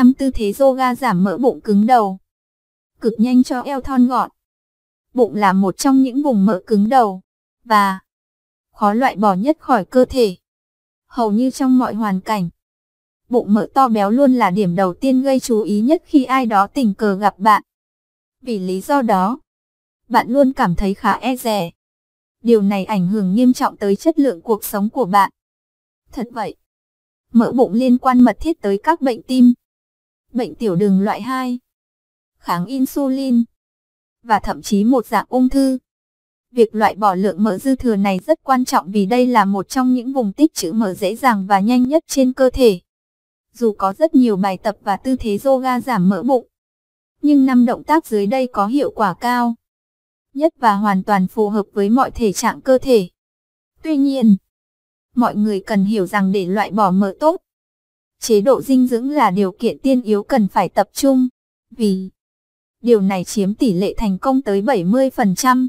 năm tư thế yoga giảm mỡ bụng cứng đầu. Cực nhanh cho eo thon gọn. Bụng là một trong những vùng mỡ cứng đầu và khó loại bỏ nhất khỏi cơ thể. Hầu như trong mọi hoàn cảnh, bụng mỡ to béo luôn là điểm đầu tiên gây chú ý nhất khi ai đó tình cờ gặp bạn. Vì lý do đó, bạn luôn cảm thấy khá e dè. Điều này ảnh hưởng nghiêm trọng tới chất lượng cuộc sống của bạn. Thật vậy, mỡ bụng liên quan mật thiết tới các bệnh tim, bệnh tiểu đường loại 2, kháng insulin và thậm chí một dạng ung thư. Việc loại bỏ lượng mỡ dư thừa này rất quan trọng vì đây là một trong những vùng tích trữ mỡ dễ dàng và nhanh nhất trên cơ thể. Dù có rất nhiều bài tập và tư thế yoga giảm mỡ bụng, nhưng năm động tác dưới đây có hiệu quả cao nhất và hoàn toàn phù hợp với mọi thể trạng cơ thể. Tuy nhiên, mọi người cần hiểu rằng để loại bỏ mỡ tốt, chế độ dinh dưỡng là điều kiện tiên yếu cần phải tập trung, vì điều này chiếm tỷ lệ thành công tới 70%.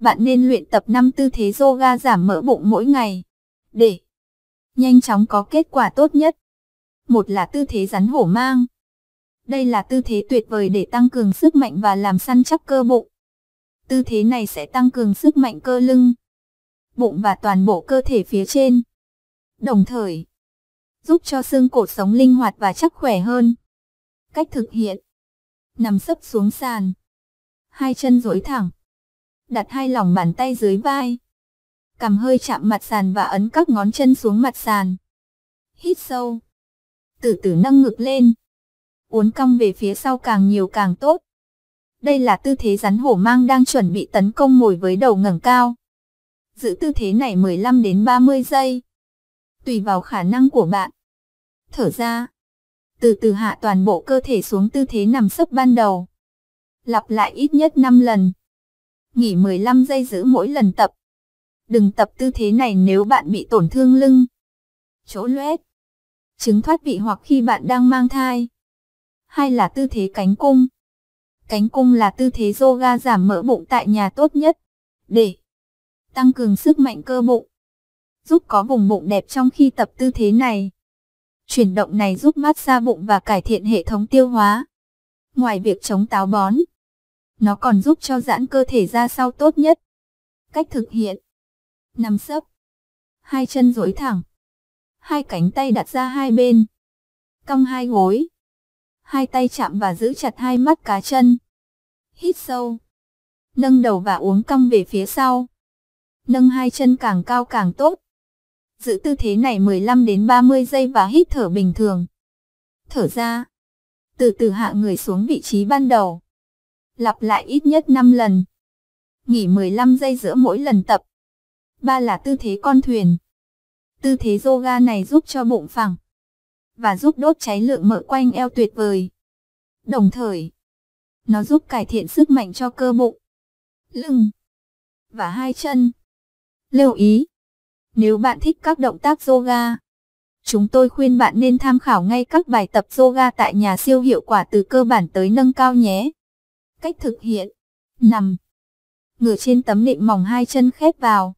Bạn nên luyện tập 5 tư thế yoga giảm mỡ bụng mỗi ngày, để nhanh chóng có kết quả tốt nhất. Một là tư thế rắn hổ mang. Đây là tư thế tuyệt vời để tăng cường sức mạnh và làm săn chắc cơ bụng. Tư thế này sẽ tăng cường sức mạnh cơ lưng, bụng và toàn bộ cơ thể phía trên. Đồng thời, giúp cho xương cổ sống linh hoạt và chắc khỏe hơn. Cách thực hiện Nằm sấp xuống sàn Hai chân duỗi thẳng Đặt hai lòng bàn tay dưới vai Cầm hơi chạm mặt sàn và ấn các ngón chân xuống mặt sàn Hít sâu Từ từ nâng ngực lên Uốn cong về phía sau càng nhiều càng tốt Đây là tư thế rắn hổ mang đang chuẩn bị tấn công mồi với đầu ngẩng cao Giữ tư thế này 15 đến 30 giây tùy vào khả năng của bạn. Thở ra, từ từ hạ toàn bộ cơ thể xuống tư thế nằm sấp ban đầu. Lặp lại ít nhất 5 lần. Nghỉ 15 giây giữ mỗi lần tập. Đừng tập tư thế này nếu bạn bị tổn thương lưng, chỗ loét, chứng thoát vị hoặc khi bạn đang mang thai. hay là tư thế cánh cung. Cánh cung là tư thế yoga giảm mỡ bụng tại nhà tốt nhất để tăng cường sức mạnh cơ bụng giúp có vùng bụng đẹp trong khi tập tư thế này. Chuyển động này giúp massage bụng và cải thiện hệ thống tiêu hóa. Ngoài việc chống táo bón, nó còn giúp cho giãn cơ thể ra sau tốt nhất. Cách thực hiện Nằm sấp Hai chân duỗi thẳng Hai cánh tay đặt ra hai bên Cong hai gối Hai tay chạm và giữ chặt hai mắt cá chân Hít sâu Nâng đầu và uống cong về phía sau Nâng hai chân càng cao càng tốt Giữ tư thế này 15 đến 30 giây và hít thở bình thường. Thở ra. Từ từ hạ người xuống vị trí ban đầu. Lặp lại ít nhất 5 lần. Nghỉ 15 giây giữa mỗi lần tập. Ba là tư thế con thuyền. Tư thế yoga này giúp cho bụng phẳng và giúp đốt cháy lượng mỡ quanh eo tuyệt vời. Đồng thời, nó giúp cải thiện sức mạnh cho cơ bụng, lưng và hai chân. Lưu ý, nếu bạn thích các động tác yoga, chúng tôi khuyên bạn nên tham khảo ngay các bài tập yoga tại nhà siêu hiệu quả từ cơ bản tới nâng cao nhé. Cách thực hiện Nằm Ngửa trên tấm nệm mỏng hai chân khép vào.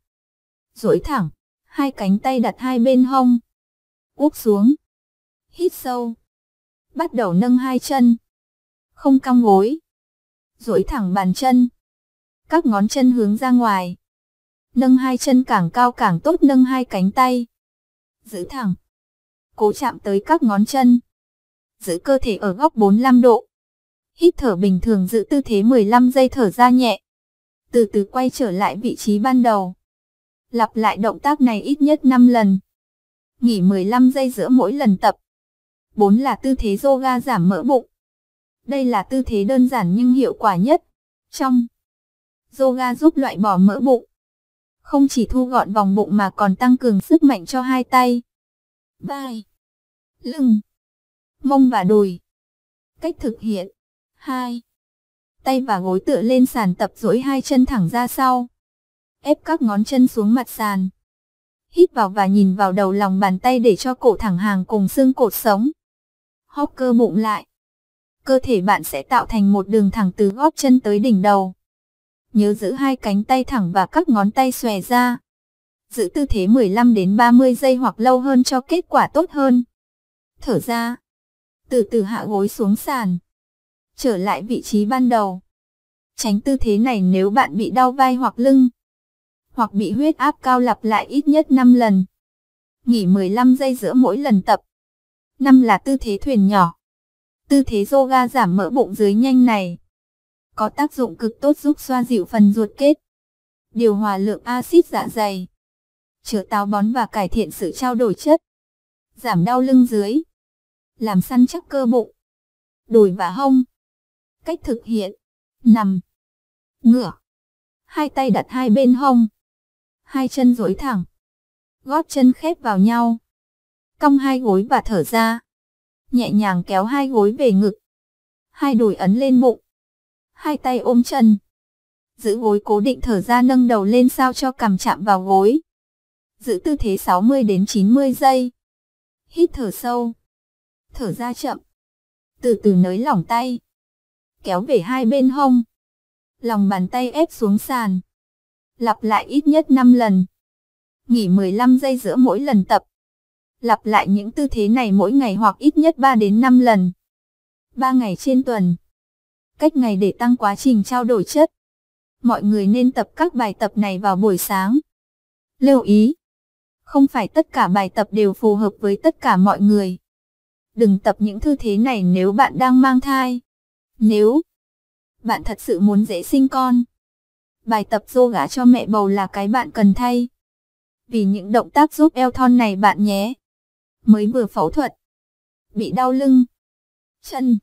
duỗi thẳng, hai cánh tay đặt hai bên hông. Úp xuống. Hít sâu. Bắt đầu nâng hai chân. Không cong gối. duỗi thẳng bàn chân. Các ngón chân hướng ra ngoài. Nâng hai chân càng cao càng tốt nâng hai cánh tay. Giữ thẳng. Cố chạm tới các ngón chân. Giữ cơ thể ở góc 45 độ. Hít thở bình thường giữ tư thế 15 giây thở ra nhẹ. Từ từ quay trở lại vị trí ban đầu. Lặp lại động tác này ít nhất 5 lần. Nghỉ 15 giây giữa mỗi lần tập. 4 là tư thế yoga giảm mỡ bụng. Đây là tư thế đơn giản nhưng hiệu quả nhất. Trong yoga giúp loại bỏ mỡ bụng, không chỉ thu gọn vòng bụng mà còn tăng cường sức mạnh cho hai tay, vai, lưng, mông và đùi. Cách thực hiện 2. Tay và gối tựa lên sàn tập duỗi hai chân thẳng ra sau. Ép các ngón chân xuống mặt sàn. Hít vào và nhìn vào đầu lòng bàn tay để cho cổ thẳng hàng cùng xương cột sống. Hóp cơ bụng lại. Cơ thể bạn sẽ tạo thành một đường thẳng từ gót chân tới đỉnh đầu nhớ giữ hai cánh tay thẳng và các ngón tay xòe ra. Giữ tư thế 15 đến 30 giây hoặc lâu hơn cho kết quả tốt hơn. Thở ra. Từ từ hạ gối xuống sàn. Trở lại vị trí ban đầu. Tránh tư thế này nếu bạn bị đau vai hoặc lưng. Hoặc bị huyết áp cao lặp lại ít nhất 5 lần. Nghỉ 15 giây giữa mỗi lần tập. 5 là tư thế thuyền nhỏ. Tư thế yoga giảm mỡ bụng dưới nhanh này có tác dụng cực tốt giúp xoa dịu phần ruột kết, điều hòa lượng axit dạ dày, chữa táo bón và cải thiện sự trao đổi chất, giảm đau lưng dưới, làm săn chắc cơ bụng, đùi và hông. Cách thực hiện: nằm, ngửa, hai tay đặt hai bên hông, hai chân duỗi thẳng, gót chân khép vào nhau, cong hai gối và thở ra, nhẹ nhàng kéo hai gối về ngực, hai đùi ấn lên bụng hai tay ôm chân. Giữ gối cố định thở ra nâng đầu lên sao cho cằm chạm vào gối. Giữ tư thế 60 đến 90 giây. Hít thở sâu. Thở ra chậm. Từ từ nới lỏng tay. Kéo về hai bên hông. Lòng bàn tay ép xuống sàn. Lặp lại ít nhất 5 lần. Nghỉ 15 giây giữa mỗi lần tập. Lặp lại những tư thế này mỗi ngày hoặc ít nhất 3 đến 5 lần. 3 ngày trên tuần cách ngày để tăng quá trình trao đổi chất. Mọi người nên tập các bài tập này vào buổi sáng. Lưu ý! Không phải tất cả bài tập đều phù hợp với tất cả mọi người. Đừng tập những thư thế này nếu bạn đang mang thai. Nếu bạn thật sự muốn dễ sinh con, bài tập yoga cho mẹ bầu là cái bạn cần thay. Vì những động tác giúp eo thon này bạn nhé. Mới vừa phẫu thuật, bị đau lưng, chân,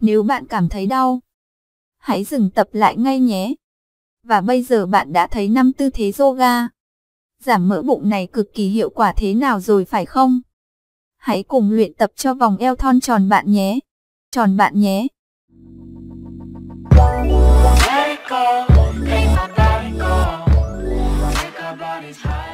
nếu bạn cảm thấy đau, hãy dừng tập lại ngay nhé. Và bây giờ bạn đã thấy năm tư thế yoga. Giảm mỡ bụng này cực kỳ hiệu quả thế nào rồi phải không? Hãy cùng luyện tập cho vòng eo thon tròn bạn nhé. Tròn bạn nhé. Take off, take off, take off. Take our